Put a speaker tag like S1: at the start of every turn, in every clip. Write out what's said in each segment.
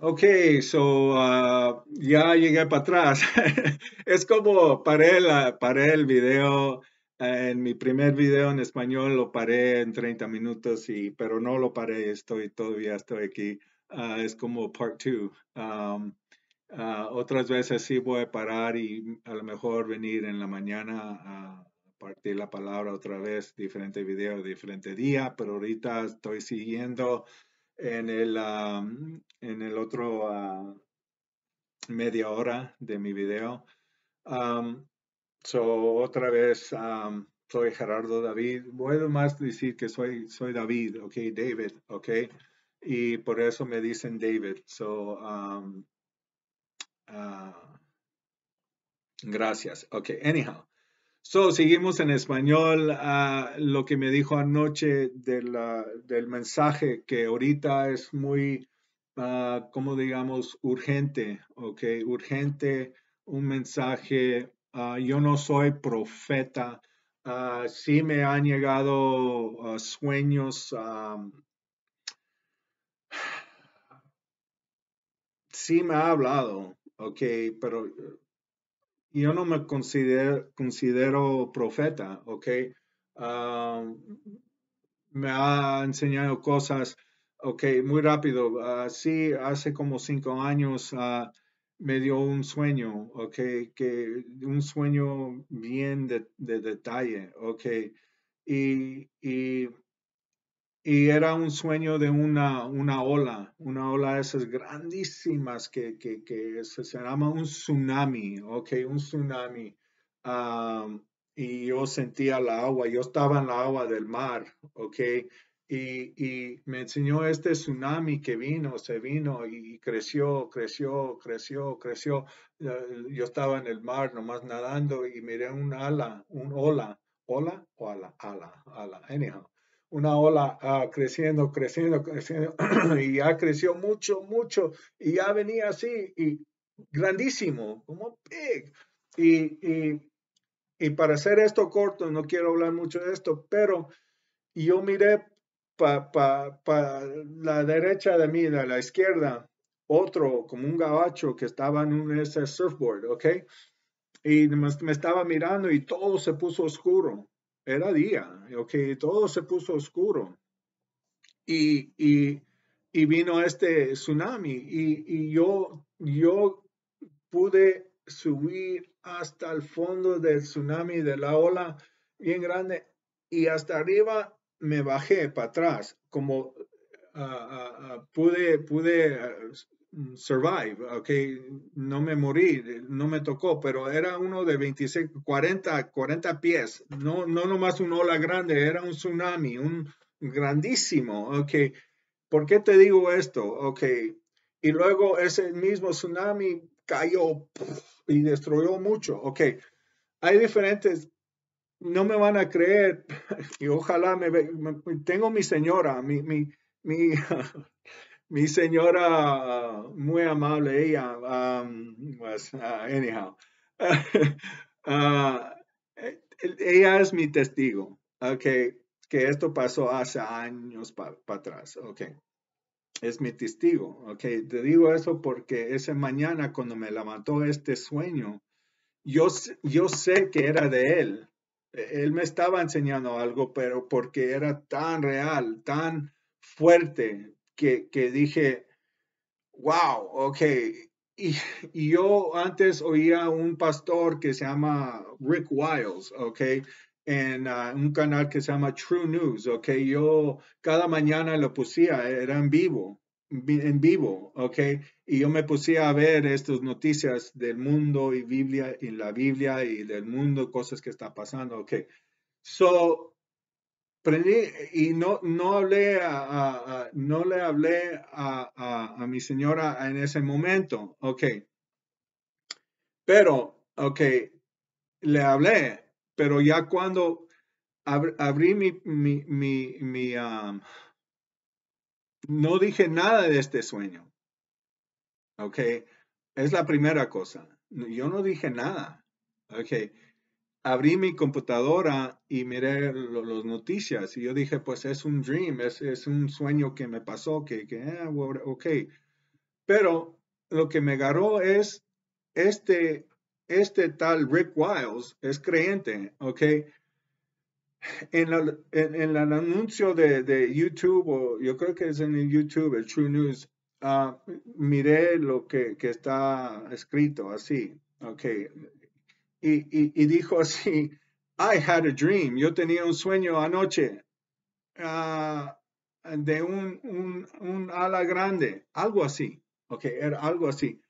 S1: ok, so ah, ya llegué para atrás. es como paré, la, el video, eh, en mi primer video en español lo paré en 30 minutos, y, pero no lo paré, estoy todavía estoy aquí. Ah, es como part two. Um, ah, otras veces sí voy a parar y a lo mejor venir en la mañana a partir la palabra otra vez, diferente video, diferente día, pero ahorita estoy siguiendo en el, en el otro ah, media hora de mi video. so, otra vez, soy Gerardo David. Voy más decir que soy, soy David, ok, David, ok. Y por eso me dicen David. So, ah, gracias. Ok, anyhow. So, seguimos en español. a ah, lo que me dijo anoche del mensaje que ahorita es muy, ah, como digamos, urgente, ¿ok? Urgente, un mensaje. Ah, yo no soy profeta. sí me han llegado sueños. sí me ha hablado, ¿ok? Pero yo no me considero, considero profeta, ¿ok? Ah, me ha enseñado cosas, ok, muy rápido. así ah, sí, hace como cinco años ah, me dio un sueño, ok, que un sueño bien de, de detalle, ok. Y, y y era un sueño de una, una ola, una ola de esas grandísimas que, se, se, llama un tsunami, ok, un tsunami. y yo sentía la agua, yo estaba en la agua del mar, ok, y, y me enseñó este tsunami que vino, se vino y, creció, creció, creció, creció. Eh, yo estaba en el mar nomás nadando y miré una ala, un ola, ola o ala, ala, ala, anyhow una ola ah, creciendo, creciendo, creciendo, y ya creció mucho, mucho, y ya venía así, y grandísimo, como big. Y, y, para hacer esto corto, no quiero hablar mucho de esto, pero yo miré para pa, la derecha de mí, de la izquierda, otro, como un gabacho que estaba en un ese surfboard, ¿ok? Y me estaba mirando y todo se puso oscuro era día, ok, todo se puso oscuro. Y, vino este tsunami y, yo, yo pude subir hasta el fondo del tsunami, de la ola bien grande, y hasta arriba me bajé para atrás, como ah, ah, ah, pude, pude Mm, survive, ok, no me morí, no me tocó, pero era uno de 26, 40, 40 pies, no, no nomás una ola grande, era un tsunami, un grandísimo, ok. ¿Por qué te digo esto? Ok, y luego ese mismo tsunami cayó y destruyó mucho, ok. Hay diferentes, no me van a creer, y ojalá me, tengo mi señora, mi, mi, mi mi señora, muy amable ella, um, pues, uh, anyhow, uh, eh, ella es mi testigo, que esto pasó hace años para atrás, okay. Es mi testigo, ok. Te digo eso porque esa mañana cuando me levantó este sueño, yo, yo sé que era de él. E, él me estaba enseñando algo, pero porque era tan real, tan fuerte, que, dije, wow, ok. Y, yo antes oía un pastor que se llama Rick Wiles, ok, en ah, un canal que se llama True News, ok. Yo cada mañana lo pusía, era en vivo, en vivo, ok. Y yo me pusía a ver estas noticias del mundo y Biblia, y la Biblia y del mundo, cosas que están pasando, ok. So, y no, no hablé, no le hablé a, mi señora en ese momento, ok. Pero, ok, le hablé, pero ya cuando abrí mi, mi, mi, um, no dije nada de este sueño, ok. Es la primera cosa. Yo no dije nada, ok abrí mi computadora y miré las noticias y yo dije, pues es un dream, es, es un sueño que me pasó, que, que ah, ok. Pero lo que me agarró es este, este tal Rick Wiles, es creyente, ok. En, en, el anuncio de, de, YouTube, o yo creo que es en el YouTube, el True News, ah, miré lo que, que está escrito así, ok y, dijo así, I had a dream, yo tenía un sueño anoche ah, de un, ala grande, algo así, ok, era algo así.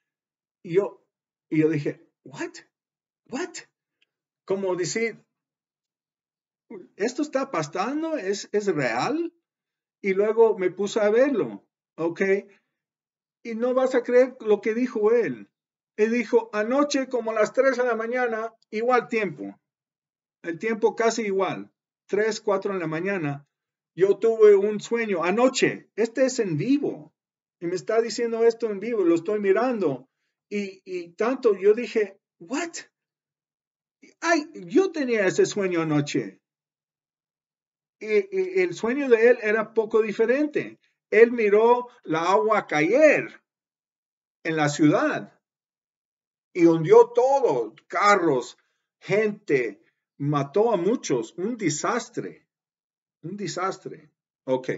S1: Y yo, yo dije, what, what, como decir, esto está pasando, es, es real. Y luego me puse a verlo, ok, y no vas a creer lo que dijo él y dijo, anoche como a las 3 de la mañana, igual tiempo, el tiempo casi igual, 3, 4 en la mañana, yo tuve un sueño anoche, este es en vivo, y me está diciendo esto en vivo, lo estoy mirando, y, tanto yo dije, ¿what? Ay, yo tenía ese sueño anoche. Y, y el sueño de él era poco diferente. Él miró la agua caer en la ciudad y hundió todo, carros, gente, mató a muchos, un desastre, un desastre. Ok.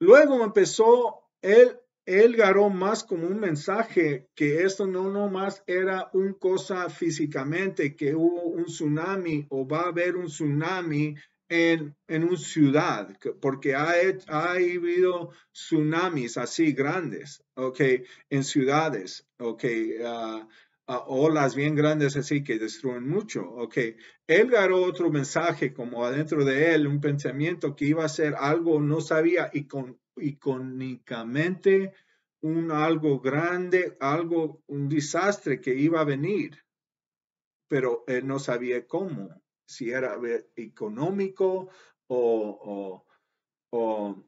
S1: Luego empezó, él, él garó más como un mensaje que esto no no más era un cosa físicamente, que hubo un tsunami o va a haber un tsunami en, en una ciudad, porque ha, ha habido tsunamis así grandes, ¿ok? En ciudades, ¿ok? Uh, olas bien grandes así que destruyen mucho, ¿ok? Él garó otro mensaje como adentro de él, un pensamiento que iba a ser algo, no sabía, y con, icónicamente un algo grande, algo, un desastre que iba a venir, pero él no sabía cómo si era económico o, o,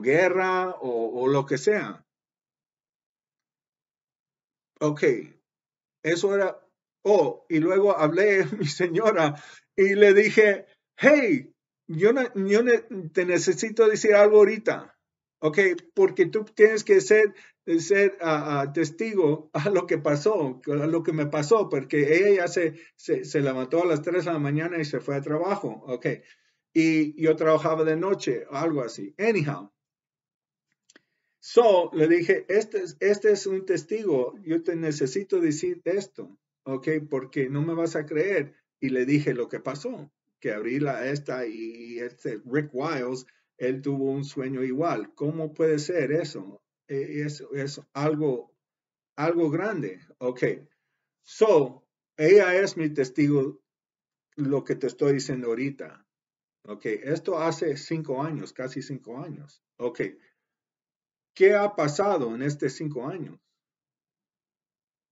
S1: guerra o, lo que sea. Ok, eso era. Oh, y luego hablé a mi señora y le dije, hey, yo, te necesito decir algo ahorita. ¿ok? Porque tú tienes que ser, ser a ah, ah, testigo a lo que pasó, a lo que me pasó, porque ella ya se, se, se, levantó a las 3 de la mañana y se fue a trabajo, ¿ok? Y yo trabajaba de noche, algo así. Anyhow. So, le dije, este, este es un testigo, yo te necesito decir esto, ¿ok? Porque no me vas a creer. Y le dije lo que pasó, que abrí la esta y este Rick Wiles él tuvo un sueño igual. ¿Cómo puede ser eso? E, es, es algo, algo grande. Ok. So, ella es mi testigo, lo que te estoy diciendo ahorita. Ok. Esto hace cinco años, casi cinco años. Ok. ¿Qué ha pasado en estos cinco años?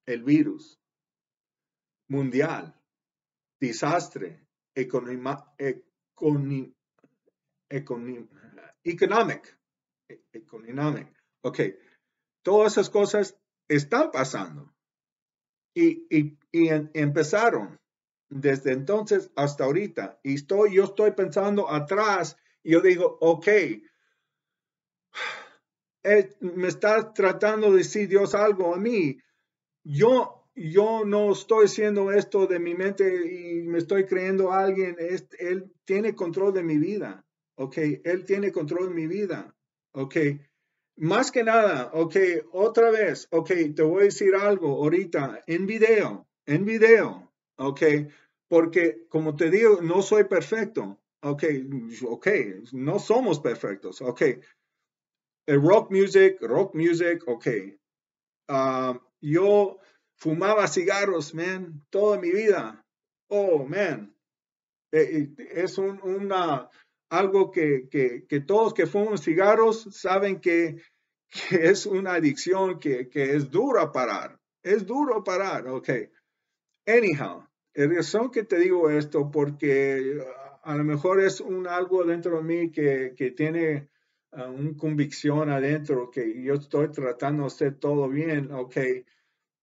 S1: El virus mundial, desastre, economía, economía economic, e-, economic. Ok, todas esas cosas están pasando y, y, empezaron desde entonces hasta ahorita. Y estoy, yo estoy pensando atrás y yo digo, ok, me está tratando de decir Dios algo a mí. Yo yo no estoy haciendo esto de mi mente y me estoy creyendo a alguien, él tiene control de mi vida ok, Él tiene control en mi vida, ok. Más que nada, ok, otra vez, ok, te voy a decir algo ahorita en video, en video, ok, porque como te digo, no soy perfecto, ok, ok, no somos perfectos, ok. Eh, rock music, rock music, ok. Ah, yo fumaba cigarros, man, toda mi vida. Oh, man. Eh, eh, es una, algo que, que, todos que fuman cigarros saben que, que es una adicción que, que, es duro parar. Es duro parar, ok. Anyhow, el razón que te digo esto, porque uh, a lo mejor es un algo dentro de mí que, tiene uh, una convicción adentro, que yo estoy tratando de hacer todo bien, ok.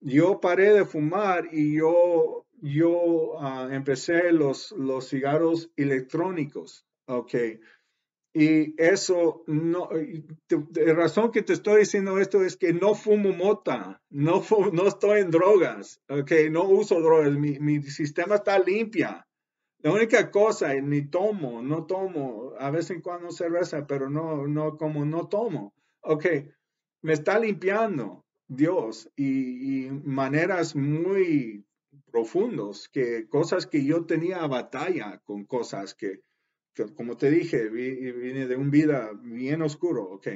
S1: Yo paré de fumar y yo, yo uh, empecé los, los cigarros electrónicos. Ok. Y eso, no, la razón que te estoy diciendo esto es que no fumo mota, no, no estoy en drogas, ok, no uso drogas, mi, mi sistema está limpia. La única cosa, es ni tomo, no tomo, a veces en cuando cerveza, pero no, no como, no tomo. Ok, me está limpiando Dios y, y maneras muy profundos, que cosas que yo tenía batalla con cosas que, como te dije, vine de un vida bien oscuro, ok.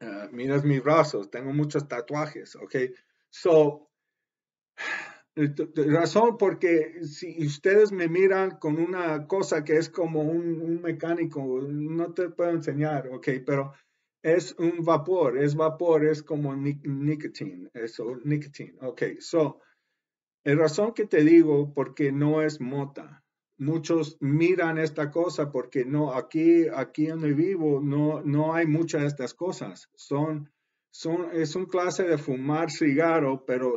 S1: Ah, miras mis brazos, tengo muchos tatuajes, ok. So, eh, razón porque si ustedes me miran con una cosa que es como un, mecánico, no te puedo enseñar, ok, pero es un vapor, es vapor, es como nicotine, eso, nicotine, ok. So, el eh, razón que te digo porque no es mota, muchos miran esta cosa porque no, aquí, aquí donde vivo no, no hay muchas de estas cosas. Son, son, es un clase de fumar cigarro, pero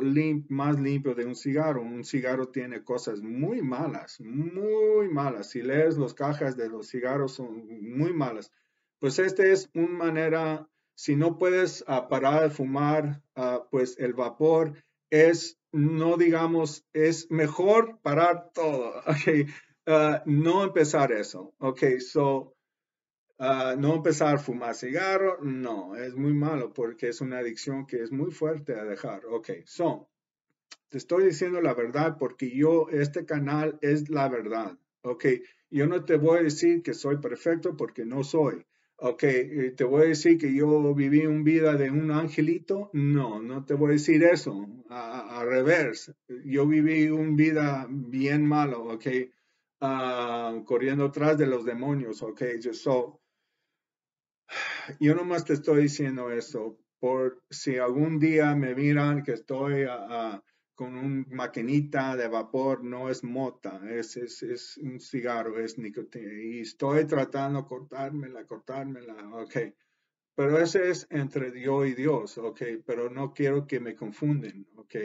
S1: más limpio de un cigarro. Un cigarro tiene cosas muy malas, muy malas. Si lees las cajas de los cigarros son muy malas. Pues este es una manera, si no puedes ah, parar de fumar, ah, pues el vapor es, no digamos, es mejor parar todo. Okay. Ah, no empezar eso. Ok, so, ah, no empezar a fumar cigarro, no, es muy malo porque es una adicción que es muy fuerte a dejar. Ok, so, te estoy diciendo la verdad porque yo, este canal es la verdad. Ok, yo no te voy a decir que soy perfecto porque no soy. Ok, te voy a decir que yo viví una vida de un angelito. No, no te voy a decir eso. A, reverse, revés, yo viví una vida bien malo. Ok, Ah, corriendo atrás de los demonios, ok, yo no yo nomás te estoy diciendo eso por si algún día me miran que estoy ah, ah, con una maquinita de vapor, no es mota, es, es, un cigarro, es nicotina, y estoy tratando de cortármela, cortármela, ok. Pero ese es entre Dios y Dios, ok, pero no quiero que me confunden, ok.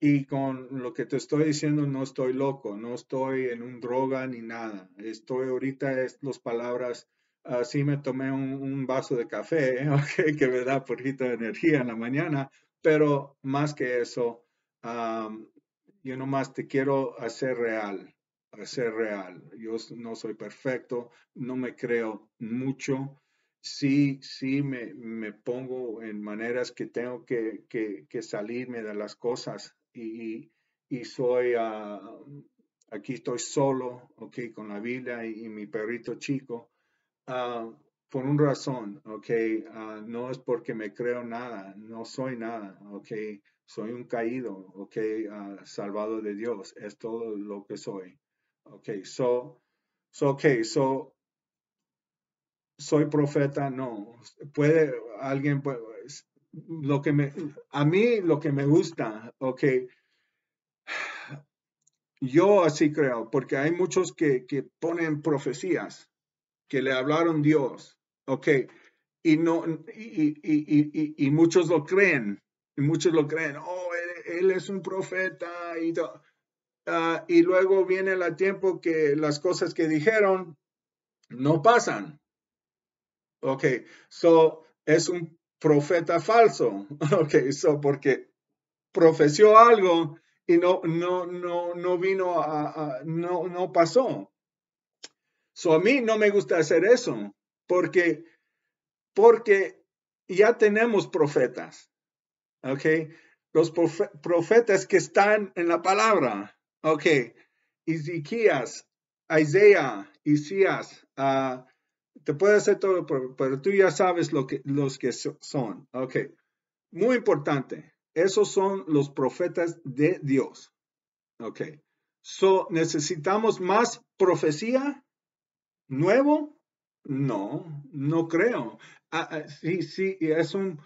S1: Y con lo que te estoy diciendo, no estoy loco, no estoy en un droga ni nada. Estoy ahorita, es las palabras, así ah, me tomé un, vaso de café, que me da poquito de energía en la mañana, pero más que eso, yo nomás te quiero hacer real, hacer real. Yo no soy perfecto, no me creo mucho. Sí, sí me, pongo en maneras que tengo que, que salirme de las cosas y, soy, ah, aquí estoy solo, ok, con la vida y, mi perrito chico, ah, por una razón, ok, ah, no es porque me creo nada, no soy nada, ok, soy un caído, ok, salvado de Dios, es todo lo que soy, ok, so, so ok, so, soy profeta, no, puede, alguien puede, lo que me, a mí lo que me gusta, ok, yo así creo, porque hay muchos que, ponen profecías, que le hablaron Dios, ok, y, no, y, muchos lo creen, y muchos lo creen, oh, él, es un profeta, y, ah, y luego viene el tiempo que las cosas que dijeron no pasan. Ok, so es un profeta falso. Ok, eso porque profeció algo y no, no, no, no vino a, no, no pasó. So a mí no me gusta hacer eso porque, porque ya tenemos profetas. Ok, los profetas que están en la palabra. Ok, Ezequías, Isaías, Isías, ah, te puede hacer todo, pero, tú ya sabes lo que, los que son. Ok, muy importante. Esos son los profetas de Dios. Ok, so, ¿necesitamos más profecía? ¿Nuevo? No, no creo. Ah, ah, sí, sí, es un,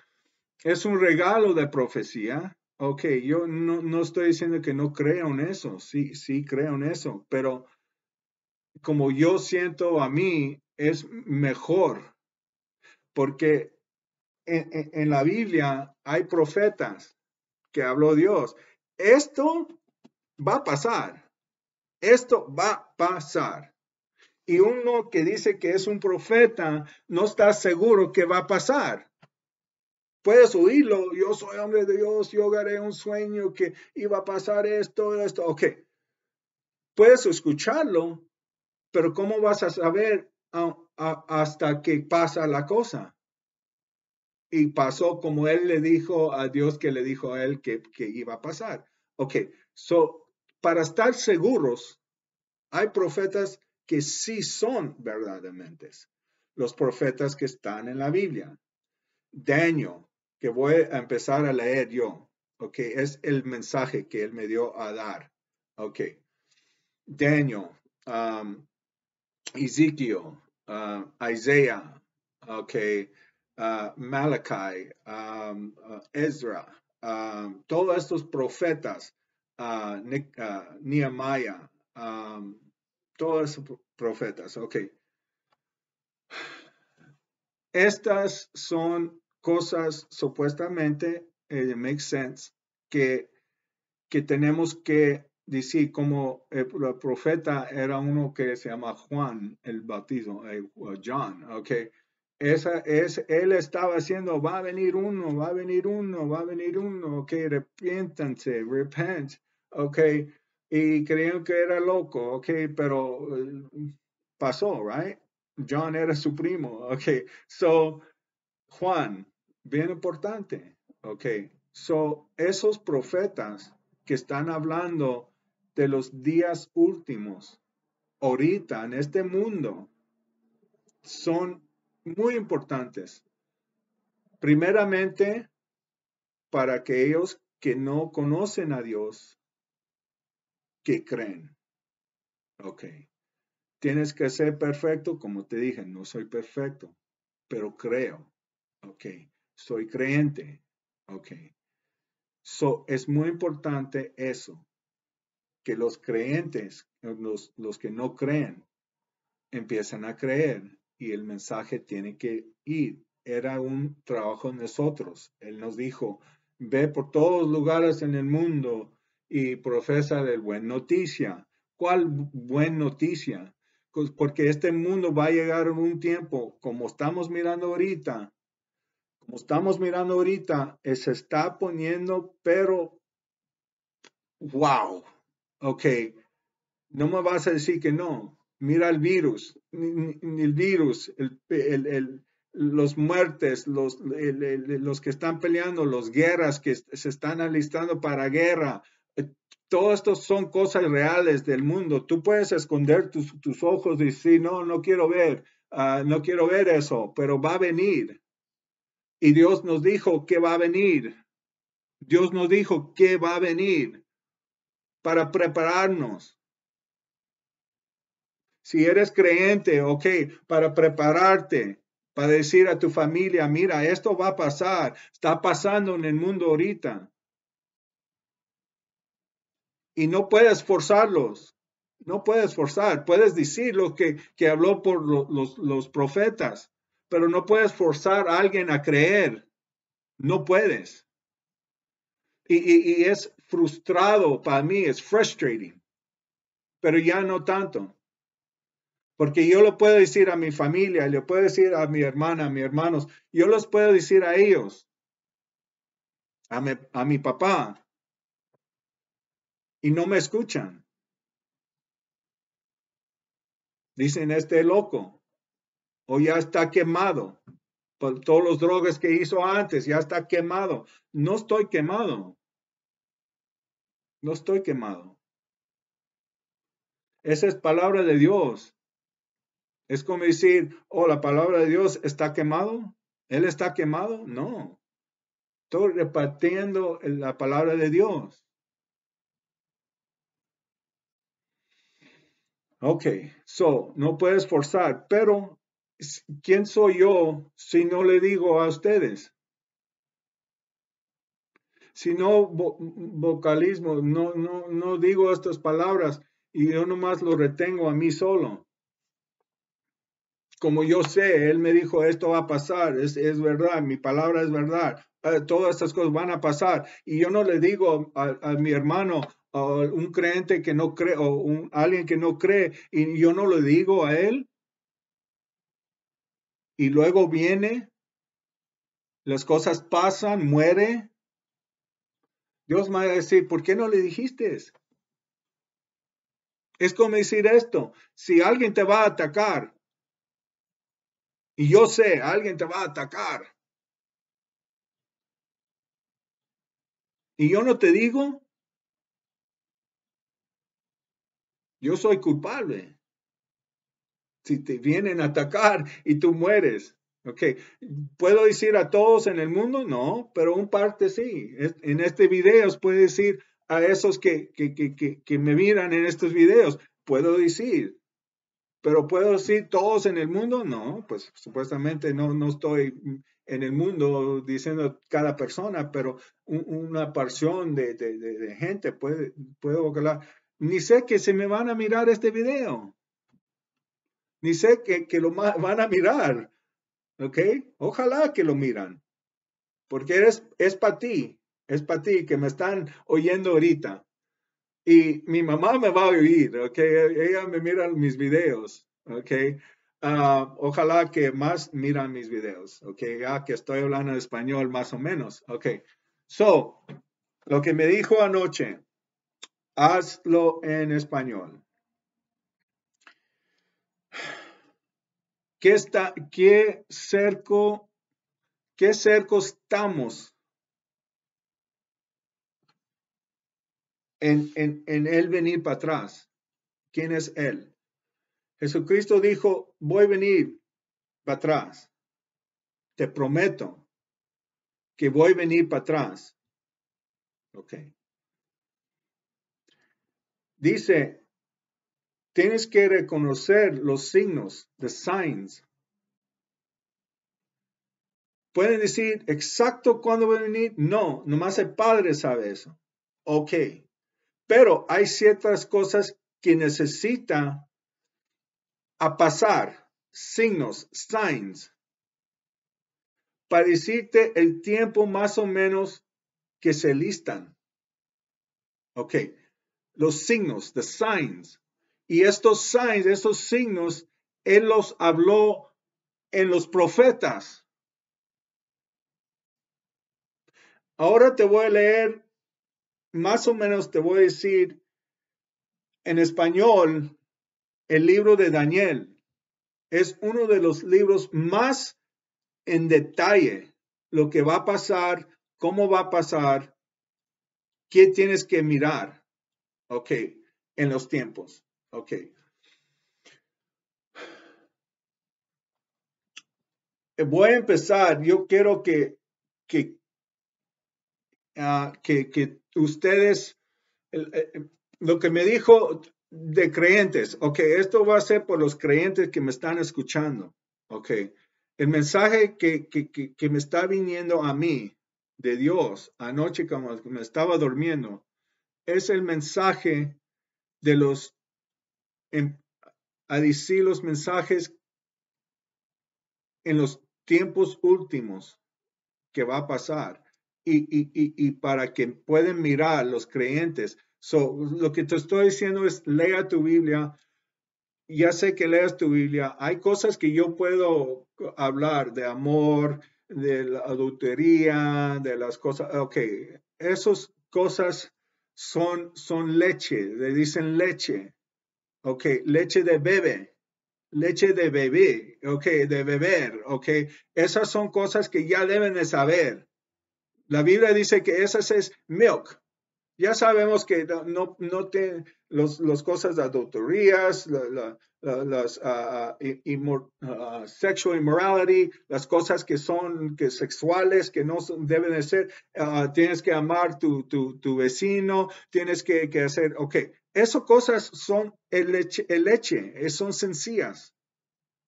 S1: es un regalo de profecía. Ok, yo no, no estoy diciendo que no creo en eso. Sí, sí creo en eso, pero como yo siento a mí, es mejor, porque e, e, en, la Biblia hay profetas que habló Dios. Esto va a pasar, esto va a pasar. Y uno que dice que es un profeta no está seguro que va a pasar. Puedes oírlo, yo soy hombre de Dios, yo haré un sueño que iba a pasar esto, esto, ok. Puedes escucharlo, pero ¿cómo vas a saber hasta que pasa la cosa. Y pasó como él le dijo a Dios que le dijo a él que, iba a pasar. Ok, so, para estar seguros, hay profetas que sí son verdaderamente los profetas que están en la Biblia. Daniel, que voy a empezar a leer yo, ok, es el mensaje que él me dio a dar, ok. Daniel, um, Ezekiel, uh, Isaiah, uh, Malachi, um, uh, Ezra, um, todos estos profetas, Nehemías, Nehemiah, um, todos esos profetas, okay, Estas son cosas supuestamente, eh, sense, que, que tenemos que dice como el profeta era uno que se llama Juan el Bautizo, eh, John, ok. Esa es, él estaba haciendo, va a venir uno, va a venir uno, va a venir uno, ok, arrepiéntanse, repent, ok. Y creían que era loco, ok, pero eh, pasó, right? John era su primo, ok. So, Juan, bien importante, ok. So, esos profetas que están hablando de los días últimos, ahorita en este mundo, son muy importantes. Primeramente, para aquellos que no conocen a Dios, que creen. Ok. Tienes que ser perfecto, como te dije, no soy perfecto, pero creo. Ok. Soy creyente. Ok. So, es muy importante eso que los creyentes, los, que no creen, empiezan a creer y el mensaje tiene que ir. Era un trabajo en nosotros. Él nos dijo, ve por todos lugares en el mundo y profesa de buena noticia. ¿Cuál buena noticia? Pues porque este mundo va a llegar en un tiempo, como estamos mirando ahorita, como estamos mirando ahorita, eh, se está poniendo, pero, wow, ok, no me vas a decir que no. Mira el virus, el virus, los muertes, los, los que están peleando, las guerras que se están alistando para guerra. Eh, Todo esto son cosas reales del mundo. Tú puedes esconder tus, ojos y decir, no, no quiero ver, ah, no quiero ver eso, pero va a venir. Y Dios nos dijo que va a venir. Dios nos dijo que va a venir para prepararnos. Si eres creyente, ok, para prepararte, para decir a tu familia, mira, esto va a pasar, está pasando en el mundo ahorita. Y no puedes forzarlos, no puedes forzar, puedes decir lo que, habló por los, los profetas, pero no puedes forzar a alguien a creer, no puedes y, es frustrado para mí, es frustrating, pero ya no tanto. Porque yo lo puedo decir a mi familia, le puedo decir a mi hermana, a mis hermanos, yo los puedo decir a ellos, a mi, papá, y no me escuchan. Dicen, este loco, o ya está quemado, por todos los drogas que hizo antes, ya está quemado. No estoy quemado. No estoy quemado. Esa es palabra de Dios. Es como decir, oh, la palabra de Dios está quemado. Él está quemado. No. Estoy repartiendo la palabra de Dios. Ok, so, no puedes forzar, pero ¿quién soy yo si no le digo a ustedes? sino vocalismo, no, no, no digo estas palabras y yo nomás lo retengo a mí solo. Como yo sé, él me dijo, esto va a pasar, es, verdad, mi palabra es verdad, eh, todas estas cosas van a pasar. Y yo no le digo a, mi hermano, a un creyente que no cree, o un, alguien que no cree, y yo no le digo a él. Y luego viene, las cosas pasan, muere, Dios me va a decir, ¿por qué no le dijiste? Es como decir esto, si alguien te va a atacar, y yo sé, alguien te va a atacar, y yo no te digo, yo soy culpable. Si te vienen a atacar y tú mueres, Ok, ¿puedo decir a todos en el mundo? No, pero un parte sí. En este video puedo decir a esos que, que, me miran en estos videos, puedo decir. Pero puedo decir todos en el mundo? No, pues supuestamente no, estoy en el mundo diciendo cada persona, pero una porción de, gente puede, puedo hablar. Ni sé que se me van a mirar este video. Ni sé que, que lo van a mirar ¿Ok? Ojalá que lo miran. Porque es para ti, es para ti que me están oyendo ahorita. Y mi mamá me va a oír, ¿ok? Ella me mira mis videos, ¿ok? Ah, ojalá que más miran mis videos, ¿ok? Ya que estoy hablando español más o menos, ¿ok? So, lo que me dijo anoche, hazlo en español. ¿Qué, está, qué, cerco, ¿Qué cerco estamos en, en, en venir para atrás? ¿Quién es Él? Jesucristo dijo, voy a venir para atrás. Te prometo que voy a venir para atrás. Ok. Dice, Tienes que reconocer los signos, the signs. ¿Pueden decir exacto cuándo va a venir? No, nomás el Padre sabe eso. Ok. Pero hay ciertas cosas que necesita a pasar, signos, signs, para decirte el tiempo más o menos que se listan. Ok. Los signos, the signs. Y estos signs, estos signos, Él los habló en los profetas. Ahora te voy a leer, más o menos te voy a decir en español, el libro de Daniel. Es uno de los libros más en detalle lo que va a pasar, cómo va a pasar, qué tienes que mirar, ok, en los tiempos. Ok. Voy a empezar. Yo quiero que, que, ah, que, ustedes, eh, eh, lo que me dijo de creyentes, ok, esto va a ser por los creyentes que me están escuchando, ok. El mensaje que, me está viniendo a mí de Dios anoche como me estaba durmiendo, es el mensaje de los en, a decir los mensajes en los tiempos últimos que va a pasar y, para que puedan mirar los creyentes. lo que te estoy diciendo es, lea tu Biblia. Ya sé que leas tu Biblia. Hay cosas que yo puedo hablar de amor, de la adultería, de las cosas. Ok, esas cosas son, son leche, le dicen leche ok, leche de bebé, leche de bebé, ok, de beber, ok. Esas son cosas que ya deben de saber. La Biblia dice que esas es milk. Ya sabemos que no, no te, los, las cosas de doctorías, la, la, las, ah, ah, ah, sexual immorality, las cosas que son que sexuales, que no deben de ser, tienes que amar tu, tu, tu vecino, tienes que, hacer, ok, esas cosas son el leche, eh, son sencillas,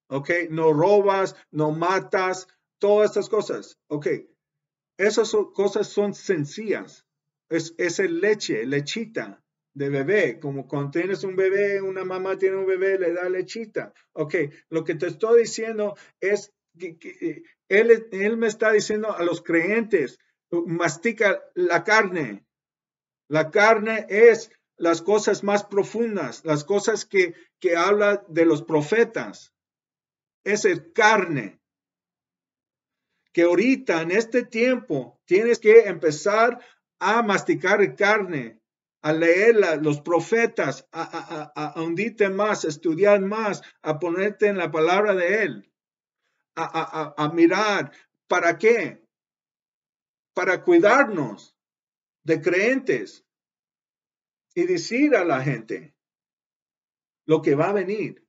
S1: ok, no robas, no matas, todas estas cosas, ok, esas cosas son sencillas, es, es el leche, lechita, de bebé, como cuando tienes un bebé, una mamá tiene un bebé, le da lechita. Ok, lo que te estoy diciendo es que, eh, él, él me está diciendo a los creyentes, mastica la carne. La carne es las cosas más profundas, las cosas que, que habla de los profetas. Es el carne. Que ahorita, en este tiempo, tienes que empezar a masticar carne, a leer los profetas, a, a, a, hundirte más, estudiar más, a ponerte en la palabra de Él, a, a mirar. ¿Para qué? Para cuidarnos de creyentes y decir a la gente lo que va a venir.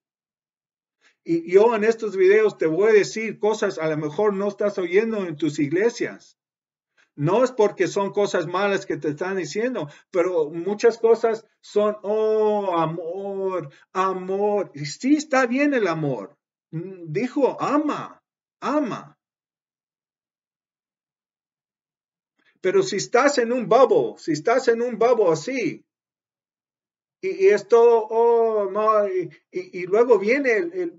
S1: Y yo en estos videos te voy a decir cosas a lo mejor no estás oyendo en tus iglesias. No es porque son cosas malas que te están diciendo, pero muchas cosas son, oh, amor, amor. Y sí está bien el amor. Mm, dijo, ama, ama. Pero si estás en un babo, si estás en un babo así, y, esto, oh, no, y, luego viene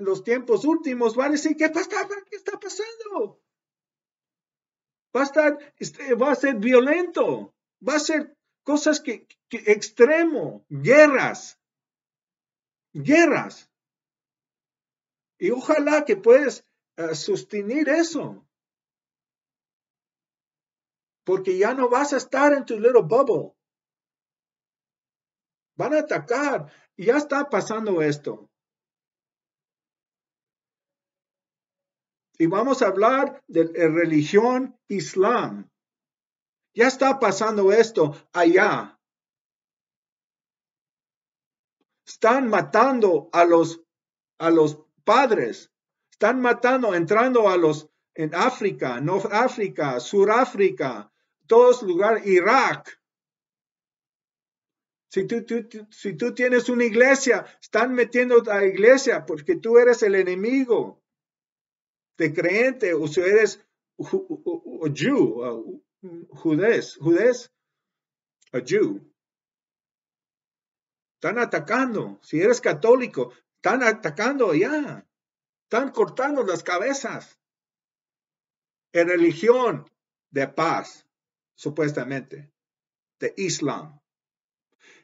S1: los tiempos últimos, van a decir, ¿qué pasa? ¿Qué está pasando? va a estar, este, va a ser violento, va a ser cosas que, extremo, guerras, guerras. Y ojalá que puedas eh, sostener eso. Porque ya no vas a estar en tu little bubble. Van a atacar. ya está pasando esto. y vamos a hablar de religión islam. Ya está pasando esto allá. Están matando a los, a los padres. Están matando, entrando a los en África, África, Suráfrica, todos lugares, Irak. Si si tú tienes una iglesia, están metiendo a la iglesia porque tú eres el enemigo de creyente, si si eres. Jew, judés, judés, a Jew. Están atacando. Si eres católico, están atacando ya. Están cortando las cabezas. En religión de paz, supuestamente, de Islam.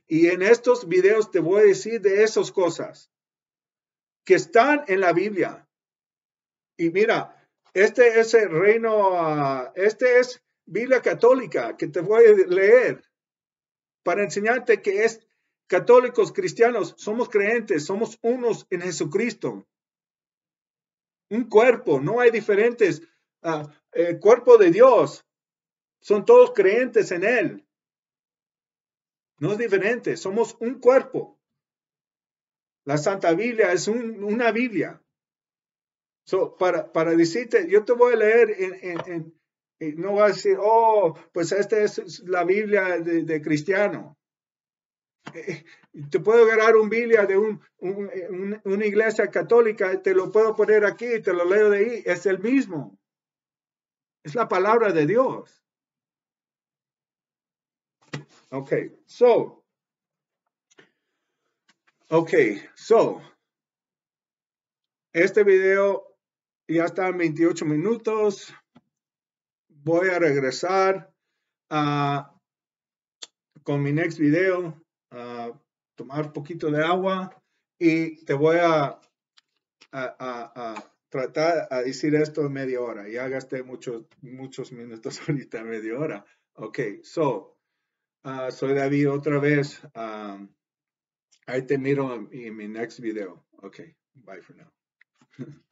S1: Y en estos videos te voy a decir de esas cosas que están en la Biblia y mira, este es el reino, ah, este es Biblia católica que te voy a leer para enseñarte que es católicos, cristianos, somos creyentes, somos unos en Jesucristo. Un cuerpo, no hay diferentes. Ah, el cuerpo de Dios, son todos creyentes en Él. No es diferente, somos un cuerpo. La Santa Biblia es una Biblia para, para decirte, yo te voy a leer en, no va a decir, oh, pues esta es la Biblia de, cristiano. Eh, te puedo agarrar una Biblia de una iglesia católica, te lo puedo poner aquí, te lo leo de ahí, es el mismo. Es la palabra de Dios. Ok, so. Ok, so. Este video ya están 28 minutos. Voy a regresar con mi next video, a tomar un poquito de agua y te voy a, a, tratar a decir esto en media hora. Ya gasté muchos, muchos minutos ahorita, media hora. Ok, so, ah, soy David otra vez. Ah, ahí te miro en mi next video. Ok, bye for now.